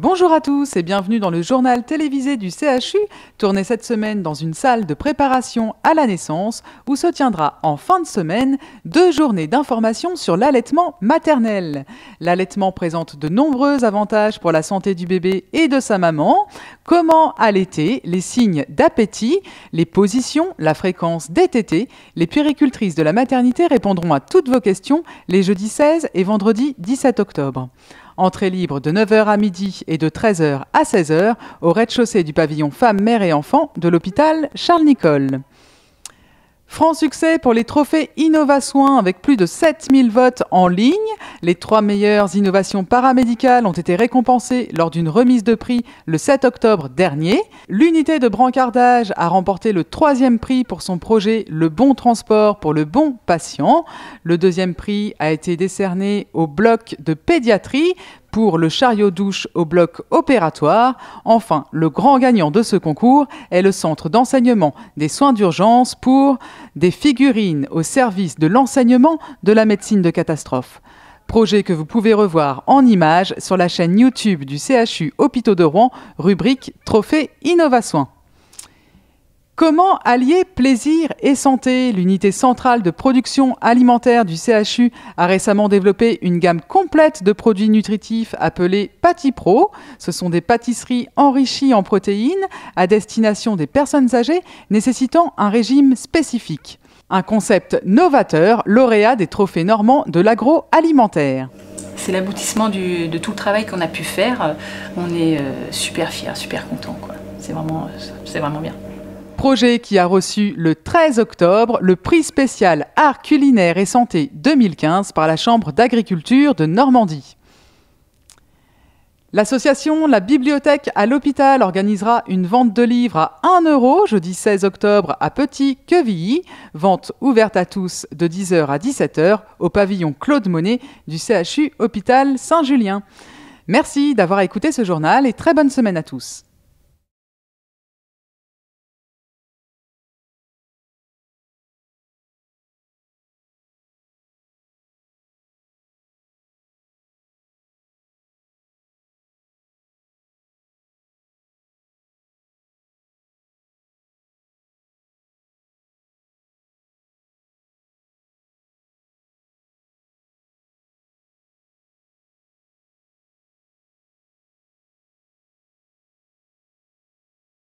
Bonjour à tous et bienvenue dans le journal télévisé du CHU, tourné cette semaine dans une salle de préparation à la naissance où se tiendra en fin de semaine deux journées d'information sur l'allaitement maternel. L'allaitement présente de nombreux avantages pour la santé du bébé et de sa maman, comment allaiter, les signes d'appétit, les positions, la fréquence des tétés. Les puéricultrices de la maternité répondront à toutes vos questions les jeudis 16 et vendredi 17 octobre. Entrée libre de 9h à midi et de 13h à 16h au rez-de-chaussée du pavillon Femmes, Mères et Enfants de l'hôpital Charles-Nicolle. Franc succès pour les trophées Innova avec plus de 7000 votes en ligne. Les trois meilleures innovations paramédicales ont été récompensées lors d'une remise de prix le 7 octobre dernier. L'unité de brancardage a remporté le troisième prix pour son projet Le bon transport pour le bon patient. Le deuxième prix a été décerné au bloc de pédiatrie pour le chariot douche au bloc opératoire. Enfin, le grand gagnant de ce concours est le Centre d'enseignement des soins d'urgence pour des figurines au service de l'enseignement de la médecine de catastrophe. Projet que vous pouvez revoir en images sur la chaîne YouTube du CHU Hôpitaux de Rouen, rubrique Trophée Innovation. Comment allier plaisir et santé L'unité centrale de production alimentaire du CHU a récemment développé une gamme complète de produits nutritifs appelés Pro ». Ce sont des pâtisseries enrichies en protéines à destination des personnes âgées nécessitant un régime spécifique. Un concept novateur, lauréat des trophées normands de l'agroalimentaire c'est l'aboutissement de tout le travail qu'on a pu faire. On est euh, super fiers, super contents. C'est vraiment, euh, vraiment bien projet qui a reçu le 13 octobre le prix spécial Art culinaire et santé 2015 par la Chambre d'agriculture de Normandie. L'association La Bibliothèque à l'hôpital organisera une vente de livres à 1 euro jeudi 16 octobre à Petit Quevilly, vente ouverte à tous de 10h à 17h au pavillon Claude Monet du CHU Hôpital Saint-Julien. Merci d'avoir écouté ce journal et très bonne semaine à tous.